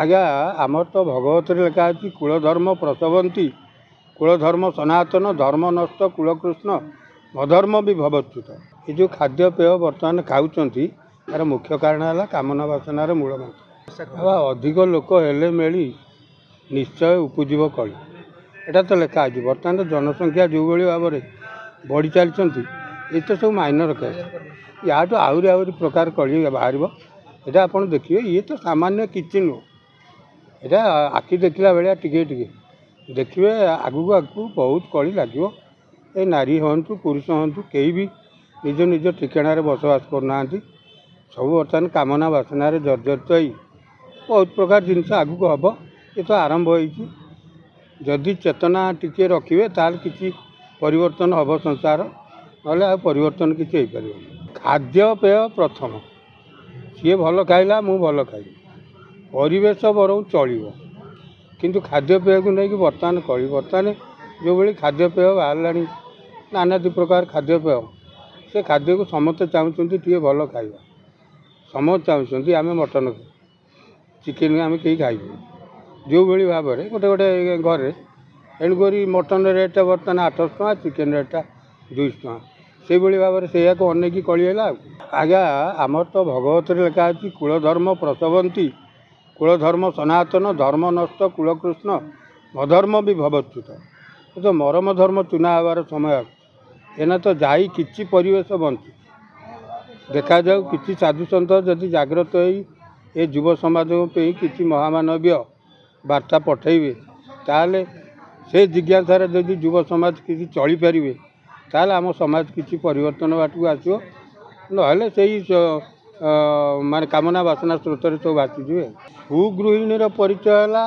ଆଜ୍ଞା ଆମର ତ ଭଗବତରେ ଲେଖା ହେଉଛି କୁଳଧର୍ମ ପ୍ରସବନ୍ତୀ କୁଳଧର୍ମ ସନାତନ ଧର୍ମ ନଷ୍ଟ କୁଳକୃଷ୍ଣ ମଧର୍ମ ବି ଭବଚ୍ୟୁତ ଏ ଯେଉଁ ଖାଦ୍ୟପେୟ ବର୍ତ୍ତମାନ ଖାଉଛନ୍ତି ତା'ର ମୁଖ୍ୟ କାରଣ ହେଲା କାମନା ବାସନାର ମୂଳ ମୂଳମନ୍ତ୍ର ଅଧିକ ଲୋକ ହେଲେ ମେଳି ନିଶ୍ଚୟ ଉପୁଜିବ କଳି ଏଇଟା ତ ଲେଖା ହେଉଛି ବର୍ତ୍ତମାନ ଜନସଂଖ୍ୟା ଯେଉଁଭଳି ଭାବରେ ବଢ଼ି ଚାଲିଛନ୍ତି ଏତେ ସବୁ ମାଇନର କେସ୍ ୟାଠୁ ଆହୁରି ଆହୁରି ପ୍ରକାର କଳି ବାହାରିବ ଏଇଟା ଆପଣ ଦେଖିବେ ଇଏ ତ ସାମାନ୍ୟ କିଛି ନୁହଁ ଏଇଟା ଆଖି ଦେଖିଲା ଭଳିଆ ଟିକିଏ ଟିକିଏ ଦେଖିବେ ଆଗକୁ ଆଗକୁ ବହୁତ କଳି ଲାଗିବ ଏ ନାରୀ ହୁଅନ୍ତୁ ପୁରୁଷ ହୁଅନ୍ତୁ କେହି ବି ନିଜ ନିଜ ଠିକଣାରେ ବସବାସ କରୁନାହାନ୍ତି ସବୁ ବର୍ତ୍ତମାନ କାମନା ବାସନାରେ ଜର୍ଜରିତ ହେଇ ବହୁତ ପ୍ରକାର ଜିନିଷ ଆଗକୁ ହେବ ଏ ତ ଆରମ୍ଭ ହେଇଛି ଯଦି ଚେତନା ଟିକିଏ ରଖିବେ ତାହେଲେ କିଛି ପରିବର୍ତ୍ତନ ହେବ ସଂସାର ନହେଲେ ଆଉ ପରିବର୍ତ୍ତନ କିଛି ହେଇପାରିବନି ଖାଦ୍ୟପେୟ ପ୍ରଥମ ସିଏ ଭଲ ଖାଇଲା ମୁଁ ଭଲ ଖାଇଲି ପରିବେଶ ବରଂ ଚଳିବ କିନ୍ତୁ ଖାଦ୍ୟପେୟକୁ ନେଇକି ବର୍ତ୍ତମାନ କଳି ବର୍ତ୍ତମାନ ଯେଉଁଭଳି ଖାଦ୍ୟପେୟ ବାହାରିଲାଣି ନାନାଦି ପ୍ରକାର ଖାଦ୍ୟପେୟ ସେ ଖାଦ୍ୟକୁ ସମସ୍ତେ ଚାହୁଁଛନ୍ତି ଟିକେ ଭଲ ଖାଇବା ସମସ୍ତେ ଚାହୁଁଛନ୍ତି ଆମେ ମଟନ୍ ଖାଇବା ଚିକେନ୍ ଆମେ କେହି ଖାଇବୁନି ଯେଉଁଭଳି ଭାବରେ ଗୋଟେ ଗୋଟେ ଘରେ ଏଣୁକରି ମଟନ୍ ରେଟ୍ଟା ବର୍ତ୍ତମାନ ଆଠଶହ ଟଙ୍କା ଚିକେନ୍ ରେଟ୍ଟା ଦୁଇଶହ ଟଙ୍କା ସେଇଭଳି ଭାବରେ ସେଇଆକୁ ଅନେଇକି କଳି ହେଲା ଆଉ ଆଜ୍ଞା ଆମର ତ ଭଗବତରେ ଲେଖା ହେଉଛି ପ୍ରସବନ୍ତି ପ୍ରସବନ୍ତୀ ଧର୍ମ ସନାତନ ଧର୍ମ ନଷ୍ଟ କୁଳକୃଷ୍ଣ ମଧର୍ମ ବି ଭବଚ୍ୟୁତ କିନ୍ତୁ ମରମ ଧର୍ମ ଚୁନା ହେବାର ସମୟ ଆସୁଛି ଏଇନା ତ ଯାଇ କିଛି ପରିବେଶ ବଞ୍ଚୁଛି ଦେଖାଯାଉ କିଛି ସାଧୁସନ୍ତ ଯଦି ଜାଗ୍ରତ ହୋଇ ଏ ଯୁବ ସମାଜ ପାଇଁ କିଛି ମହାମାନବୀୟ ବାର୍ତ୍ତା ପଠାଇବେ ତାହେଲେ ସେ ଜିଜ୍ଞାସାରେ ଯଦି ଯୁବ ସମାଜ କିଛି ଚଳିପାରିବେ ତାହେଲେ ଆମ ସମାଜ କିଛି ପରିବର୍ତ୍ତନ ବାଟକୁ ଆସିବ ନହେଲେ ସେଇ ମାନେ କାମନା ବାସନା ସ୍ରୋତରେ ସବୁ ଭାସିଯିବେ ସୁଗୃହିଣୀର ପରିଚୟ ହେଲା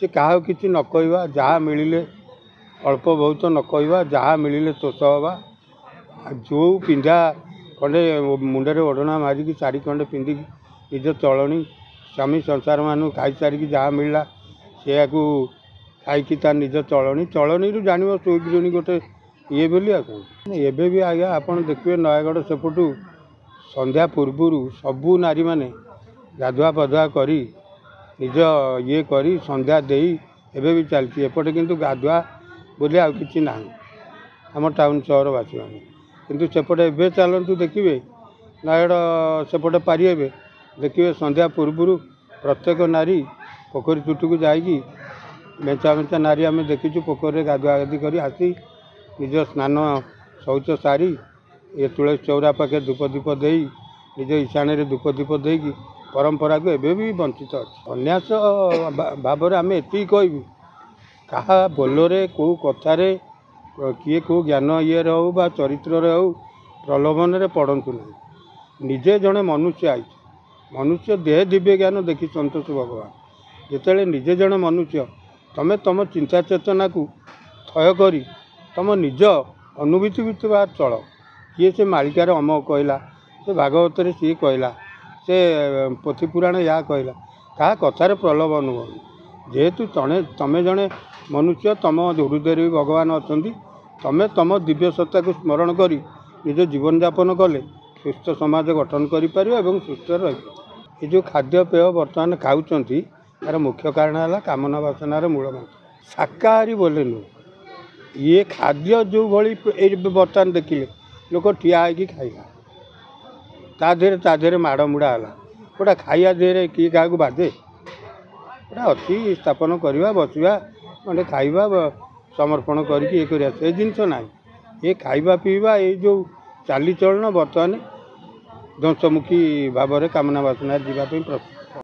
ସେ କାହାକୁ କିଛି ନ କହିବା ଯାହା ମିଳିଲେ ଅଳ୍ପ ବହୁତ ନ କହିବା ଯାହା ମିଳିଲେ ତୋଷ ହେବା ଯେଉଁ ପିନ୍ଧା ଖଣ୍ଡେ ମୁଣ୍ଡରେ ଓଢ଼ଣା ମାରିକି ଚାରି ଖଣ୍ଡେ ପିନ୍ଧିକି ନିଜ ଚଳଣି ସ୍ୱାମୀ ସଂସାରମାନଙ୍କୁ ଖାଇସାରିକି ଯାହା ମିଳିଲା ସେଇଆକୁ ଖାଇକି ତା ନିଜ ଚଳଣି ଚଳଣିରୁ ଜାଣିବ ସୁଗୃହିଣୀ ଗୋଟେ ଇଏ ବୋଲି ଆଉ କ'ଣ ଏବେ ବି ଆଜ୍ଞା ଆପଣ ଦେଖିବେ ନୟାଗଡ଼ ସେପଟୁ ସନ୍ଧ୍ୟା ପୂର୍ବରୁ ସବୁ ନାରୀମାନେ ଗାଧୁଆ ପାଧୁଆ କରି ନିଜ ଇଏ କରି ସନ୍ଧ୍ୟା ଦେଇ ଏବେ ବି ଚାଲିଛି ଏପଟେ କିନ୍ତୁ ଗାଧୁଆ ବୋଲି ଆଉ କିଛି ନାହିଁ ଆମ ଟାଉନ୍ ସହରବାସୀମାନେ କିନ୍ତୁ ସେପଟେ ଏବେ ଚାଲନ୍ତୁ ଦେଖିବେ ନୟାଗଡ଼ ସେପଟେ ପାରିହେବେ ଦେଖିବେ ସନ୍ଧ୍ୟା ପୂର୍ବରୁ ପ୍ରତ୍ୟେକ ନାରୀ ପୋଖରୀ ଚୁଟିକୁ ଯାଇକି ମେଞ୍ଚା ମେଞ୍ଚା ନାରୀ ଆମେ ଦେଖିଛୁ ପୋଖରୀରେ ଗାଧୁଆ ଗାଧି କରି ଆସି ନିଜ ସ୍ନାନ ଶୌଚ ସାରି ଏ ତୁଳସୀ ଚଉରା ପାଖେ ଧୂପ ଦୀପ ଦେଇ ନିଜ ଇଶାଣରେ ଧୂପ ଦୀପ ଦେଇକି ପରମ୍ପରାକୁ ଏବେ ବି ବଞ୍ଚିତ ଅଛି ଅନ୍ୟାସ ଭାବରେ ଆମେ ଏତିକି କହିବୁ କାହା ବୋଲରେ କେଉଁ କଥାରେ କିଏ କେଉଁ ଜ୍ଞାନ ଇଏରେ ହେଉ ବା ଚରିତ୍ରରେ ହେଉ ପ୍ରଲୋଭନରେ ପଡ଼ନ୍ତୁ ନାହିଁ ନିଜେ ଜଣେ ମନୁଷ୍ୟ ଆଇଛି ମନୁଷ୍ୟ ଦେହ ଦିବ୍ୟ ଜ୍ଞାନ ଦେଖି ସନ୍ତୋଷ ଭଗବାନ ଯେତେବେଳେ ନିଜେ ଜଣେ ମନୁଷ୍ୟ ତୁମେ ତୁମ ଚିନ୍ତା ଚେତନାକୁ ଥୟ କରି ତୁମ ନିଜ ଅନୁଭୂତି ଭିତରେ ଚଳ କିଏ ସେ ମାଳିକାର ଅମ କହିଲା ସେ ଭାଗବତରେ ସିଏ କହିଲା ସେ ପୋଥିପୁରାଣ ଏହା କହିଲା କାହା କଥାରେ ପ୍ରଲୋଭ ଅନୁଭବ ଯେହେତୁ ତଣେ ତୁମେ ଜଣେ ମନୁଷ୍ୟ ତୁମ ହୃଦୟରେ ବି ଭଗବାନ ଅଛନ୍ତି ତୁମେ ତୁମ ଦିବ୍ୟ ସତ୍ତାକୁ ସ୍ମରଣ କରି ନିଜ ଜୀବନଯାପନ କଲେ ସୁସ୍ଥ ସମାଜ ଗଠନ କରିପାରିବ ଏବଂ ସୁସ୍ଥ ରହିବ ଏ ଯେଉଁ ଖାଦ୍ୟପେୟ ବର୍ତ୍ତମାନ ଖାଉଛନ୍ତି ତା'ର ମୁଖ୍ୟ କାରଣ ହେଲା କାମନା ବାସନାର ମୂଳ ମନ୍ତ୍ର ଶାକାହାରୀ ବୋଲେ ନୁହେଁ ଇଏ ଖାଦ୍ୟ ଯେଉଁଭଳି ଏଇ ବର୍ତ୍ତମାନ ଦେଖିଲେ ଲୋକ ଠିଆ ହେଇକି ଖାଇବା ତା ଦେହରେ ତା ଦେହରେ ମାଡ଼ମୁଡ଼ା ହେଲା ଗୋଟା ଖାଇବା ଦେହରେ କିଏ କାହାକୁ ବାଧେ ଗୋଟା ଅଛି ସ୍ଥାପନ କରିବା ବସିବା ମାନେ ଖାଇବା ସମର୍ପଣ କରିକି ଇଏ କରିବା ସେ ଜିନିଷ ନାହିଁ ଏ ଖାଇବା ପିଇବା ଏଇ ଯେଉଁ ଚାଲିଚଳନ ବର୍ତ୍ତମାନ ଧ୍ୱଂସମୁଖୀ ଭାବରେ କାମନା ବାସନା ଯିବା ପାଇଁ ପ୍ରସ୍ତୁତ